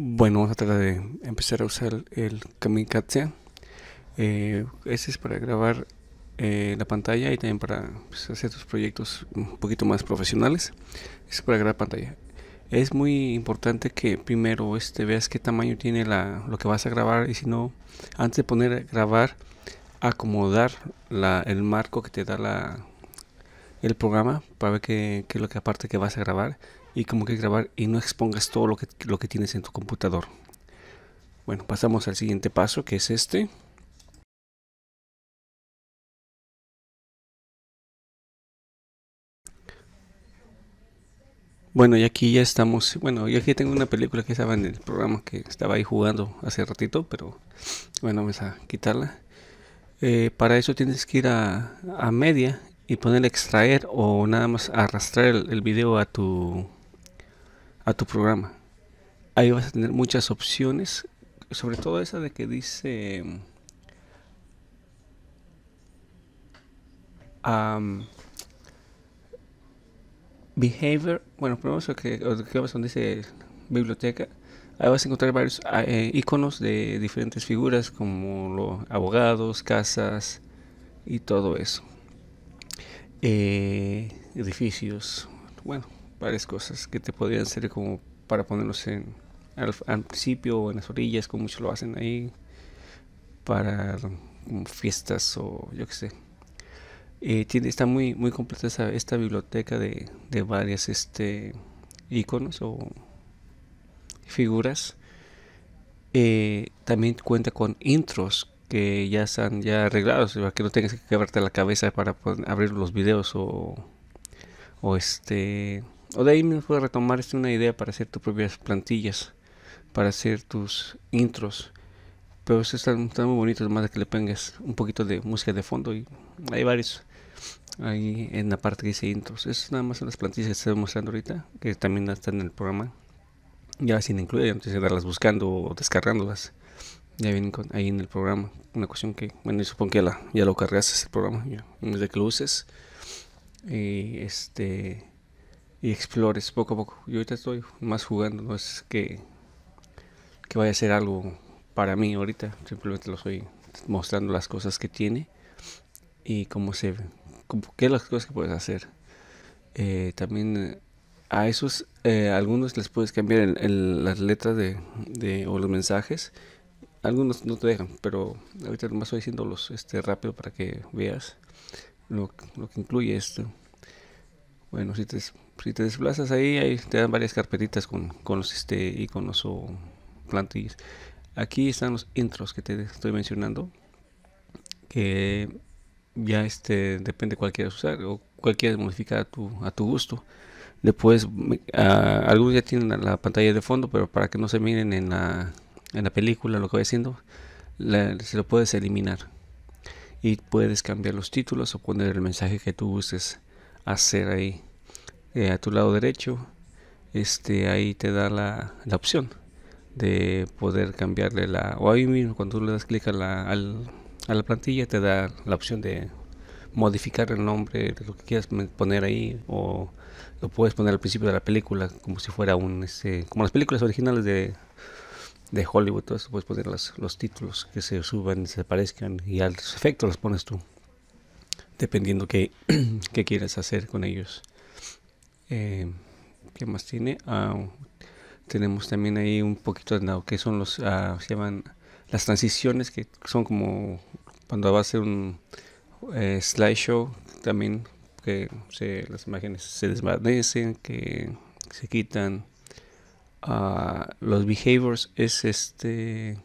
Bueno, vamos a tratar de empezar a usar el Kamikaze. Eh, este es para grabar eh, la pantalla y también para pues, hacer tus proyectos un poquito más profesionales. Es para grabar pantalla. Es muy importante que primero este, veas qué tamaño tiene la, lo que vas a grabar y si no, antes de poner grabar, acomodar la, el marco que te da la, el programa para ver qué, es lo que aparte que vas a grabar y cómo que grabar y no expongas todo lo que, lo que tienes en tu computador. Bueno, pasamos al siguiente paso que es este. Bueno, y aquí ya estamos. Bueno, y aquí tengo una película que estaba en el programa que estaba ahí jugando hace ratito, pero bueno, vamos a quitarla. Eh, para eso tienes que ir a, a media y poner extraer o nada más arrastrar el, video a tu a tu programa ahí vas a tener muchas opciones sobre todo esa de que dice behavior bueno primero que, que donde dice biblioteca ahí vas a encontrar varios ah, eh, iconos de diferentes figuras como los abogados casas y todo eso eh, edificios, bueno, varias cosas que te podrían ser como para ponerlos en al, principio o en las orillas, como muchos lo hacen ahí, para fiestas o yo que sé. Eh, tiene, está muy, muy completa esta, biblioteca de, de varias este, iconos o figuras. Eh, también cuenta con intros que ya están ya arreglados, que no tengas que quebrarte la cabeza para abrir los videos o, este o de ahí me puedes retomar este, una idea para hacer tus propias plantillas, para hacer tus intros. Pero están, están muy bonitos, más de que le pongas un poquito de música de fondo y hay varios ahí en la parte que dice intros. Esas nada más las plantillas que estoy mostrando ahorita, que también están en el programa. Ya sin incluir, de andarlas buscando o descargándolas. Ya viene ahí en el programa. Una cuestión que, bueno, yo supongo que ya, la, ya lo cargaste el programa, de desde que lo uses. Y este. Y explores poco a poco. Yo ahorita estoy más jugando, no es que, que vaya a ser algo para mí ahorita. Simplemente lo estoy mostrando las cosas que tiene y cómo se ve. qué las cosas que puedes hacer. Eh, también eh, a esos, eh, algunos les puedes cambiar las letras de, de, o los mensajes algunos no te dejan, pero ahorita nomás estoy diciéndolos este, rápido para que veas lo, lo que incluye esto. Bueno, si te, si te desplazas ahí, te dan varias carpetitas con, con los este, iconos o plantillas. Aquí están los intros que te estoy mencionando, que ya este, depende cuál quieras usar o cuál quieras modificar a tu, a tu gusto. Después, ah, algunos ya tienen la pantalla de fondo, pero para que no se miren en la en la película, lo que voy haciendo se lo puedes eliminar. Y puedes cambiar los títulos o poner el mensaje que tú gustes hacer ahí. Eh, a tu lado derecho, este, ahí te da la, la, opción de poder cambiarle la... O ahí mismo, cuando tú le das clic a la, a la plantilla, te da la opción de modificar el nombre, de lo que quieras poner ahí, o lo puedes poner al principio de la película, como si fuera un, este, como las películas originales de de Hollywood, todo eso, puedes poner los, los títulos que se suban, se aparezcan y al efecto los pones tú, dependiendo qué, qué quieras hacer con ellos. Eh, ¿Qué más tiene? Ah, tenemos también ahí un poquito de nada, que son los, ah, las transiciones que son como cuando va a ser un eh, slideshow también que se, las imágenes se desvanecen, que se quitan los behaviors es este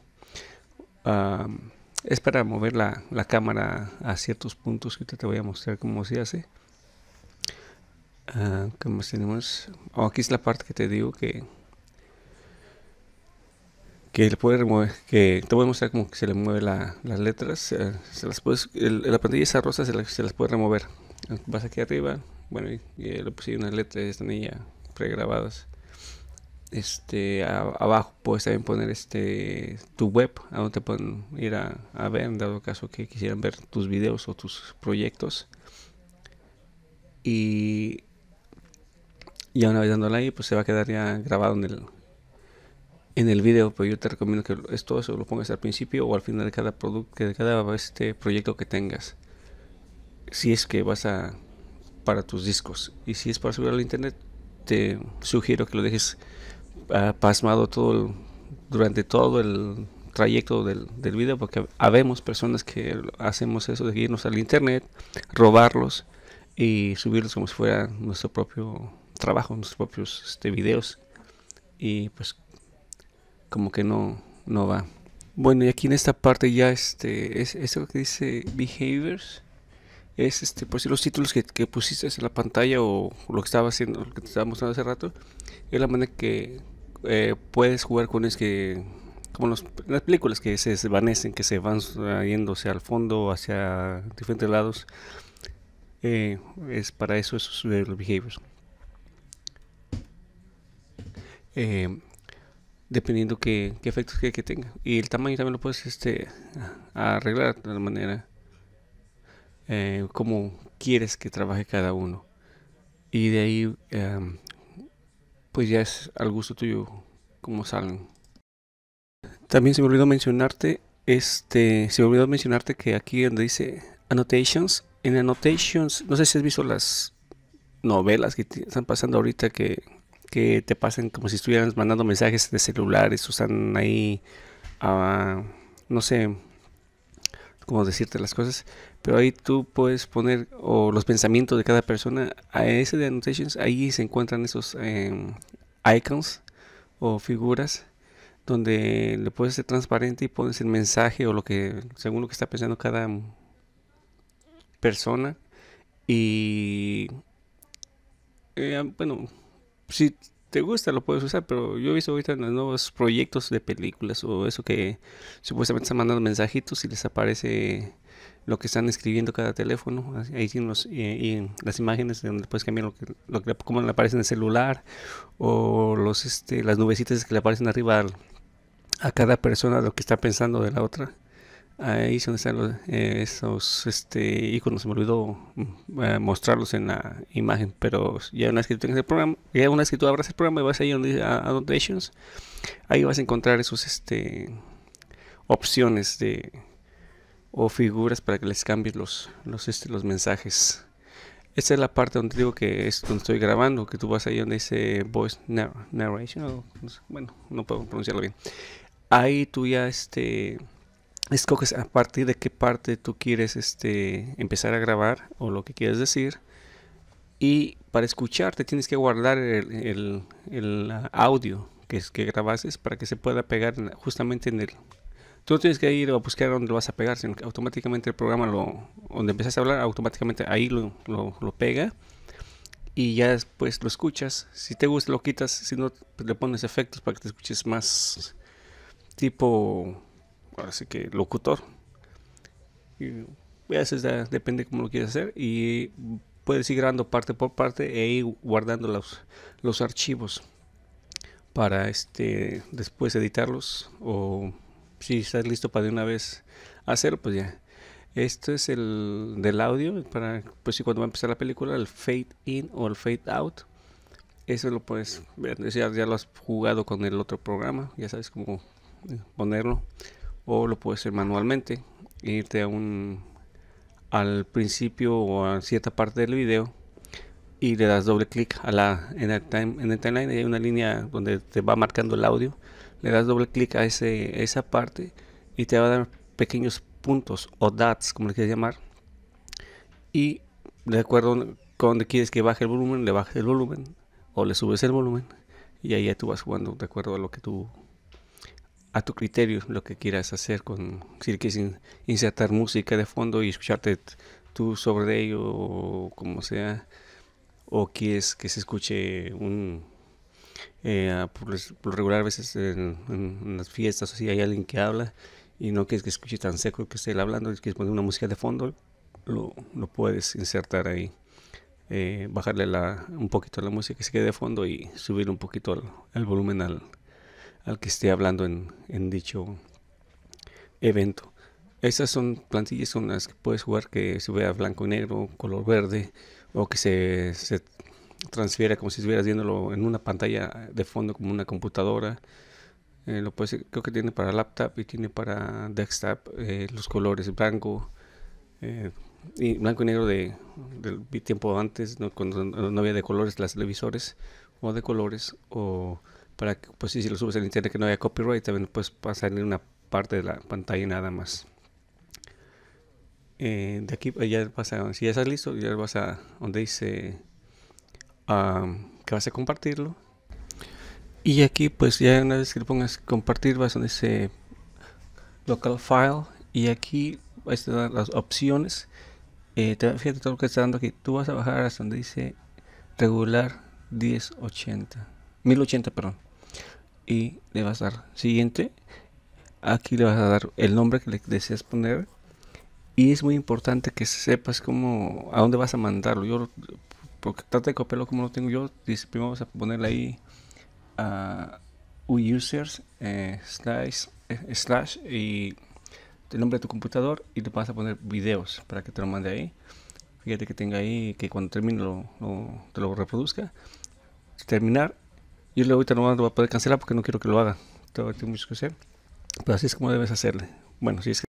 es para mover la, la, cámara a ciertos puntos que te voy a mostrar cómo se hace uh, más tenemos oh, aquí es la parte que te digo que que le puede remover, que te voy a mostrar como que se le mueve las letras, eh, el, la pantalla esa rosa se, las puede remover. Vas aquí arriba, bueno, y, le puse unas letras, de ahí ya pregrabadas este abajo puedes también poner este tu web a donde pueden ir a, ver en dado caso que quisieran ver tus videos o tus proyectos y ya una vez dándole ahí pues se va a quedar ya grabado en el en el video pero yo te recomiendo que esto eso lo pongas al principio o al final de cada producto de cada este proyecto que tengas si es que vas a para tus discos y si es para subir al internet te sugiero que lo dejes ha pasmado todo durante todo el trayecto del, del, video, porque habemos personas que hacemos eso de irnos al internet, robarlos y subirlos como si fuera nuestro propio trabajo, nuestros propios este, videos. Y pues como que no, no va. Bueno, y aquí en esta parte ya este, es, eso que dice behaviors. Es este, pues los títulos que, que pusiste en la pantalla o lo que estaba haciendo, lo que te estaba mostrando hace rato, es la manera que eh, puedes jugar con es que como las películas que se desvanecen, que se van yéndose al fondo, hacia diferentes lados. Eh, es para eso esos los behaviors. Eh, dependiendo qué, efectos que, que, tenga. Y el tamaño también lo puedes este, arreglar de la manera como quieres que trabaje cada uno. Y de ahí em, pues ya es al gusto tuyo como salen También se me olvidó mencionarte, este, se me olvidó mencionarte que aquí donde dice annotations, en annotations, no sé si has visto las novelas que están pasando ahorita que, que te pasan como si estuvieras mandando mensajes de celulares o están ahí, a ah, no sé, como decirte las cosas, pero ahí tú puedes poner o los pensamientos de cada persona a ese de annotations, ahí se encuentran esos em, icons o figuras donde le puedes ser transparente y pones el mensaje o lo que según lo que está pensando cada persona y eh, bueno si te gusta lo puedes usar, pero yo he visto ahorita en los nuevos proyectos de películas o eso que supuestamente están mandando mensajitos y les aparece lo que están escribiendo cada teléfono. Ahí tienen eh, y, las imágenes donde puedes cambiar lo que, cómo le aparece en el celular o los, este, las nubecitas que le aparecen arriba a cada persona lo que está pensando de la otra. Ahí son esos, eh, esos este, iconos, se me olvidó mm, eh, mostrarlos en la imagen, pero ya una vez que tú tengas el programa, ya una vez que tú abras el programa y vas ahí donde a, ah, annotations ahí vas a encontrar esos este, opciones de o figuras para que les cambies los, los, este, los mensajes. Esta es la parte donde digo que es donde estoy grabando, que tú vas ahí donde dice voice narration, bueno, no puedo pronunciarlo bien. Ahí tú ya este escoges a partir de qué parte tú quieres este, empezar a grabar o lo que quieres decir. Y para escucharte tienes que guardar el, el, audio que, que grabases para que se pueda pegar justamente en el... Tú no tienes que ir a buscar dónde lo vas a pegar, sino que automáticamente el programa, lo, donde empiezas a hablar, automáticamente ahí lo, pega y ya después lo escuchas. Si te gusta lo quitas, si no pues le pones efectos para que te escuches más tipo así que locutor. Y depende cómo lo quieras hacer y puedes ir grabando parte por parte e ir guardando los, archivos para este después editarlos o si estás listo para de una vez hacerlo pues ya esto es el del audio para pues si cuando va a empezar la película el fade in o el fade out eso lo puedes ver ya, ya lo has jugado con el otro programa ya sabes cómo ponerlo o lo puedes hacer manualmente irte a un al principio o a cierta parte del video y le das doble clic a la en el, time, en timeline hay una línea donde te va marcando el audio le das doble clic a ese, esa parte y te va a dar pequeños puntos o dots como le quieras llamar y de acuerdo con donde quieres que baje el volumen le bajes el volumen o le subes el volumen y ahí ya tú vas jugando de acuerdo a lo que tú a tu criterio lo que quieras hacer con si quieres insertar música de fondo y escucharte tú sobre ello o como sea o quieres que se escuche un eh, por, regular a veces en, las fiestas si hay alguien que habla y no quieres que escuche tan seco que esté hablando y quieres poner una música de fondo lo, puedes insertar ahí eh, bajarle la, un poquito la música que se quede de fondo y subir un poquito el volumen al, al que esté hablando en, dicho evento. Esas son plantillas son las que puedes jugar que se vea blanco y negro, color verde, o que se, transfiera como si estuvieras viéndolo en una pantalla de fondo como una computadora. Eh, lo puedes, creo que tiene para laptop y tiene para desktop eh, los colores blanco eh, y blanco y negro de, del tiempo antes, ¿no? cuando no había de colores las televisores o de colores o para que, pues si lo subes en internet que no haya copyright, también puedes pasar en una parte de la pantalla nada más. Eh, de aquí ya si ya estás listo, ya vas a donde dice que vas a compartirlo. Y aquí pues ya una vez que le pongas compartir vas a donde dice local file y aquí vas a las opciones. Eh, te, fíjate todo lo que está dando aquí. Tú vas a bajar hasta donde dice regular 1080. 1080, perdón y le vas a dar siguiente aquí le vas a dar el nombre que le deseas poner y es muy importante que sepas cómo a dónde vas a mandarlo yo porque trata de copiarlo como lo tengo yo primero vas a ponerle ahí a users eh, eh, slash, y el nombre de tu computador y te vas a poner videos para que te lo mande ahí fíjate que tenga ahí que cuando termine lo, te lo reproduzca terminar yo le ahorita no lo voy a poder cancelar porque no quiero que lo haga. Todo tengo mucho que hacer. Pero así es como debes hacerle. Bueno, si es que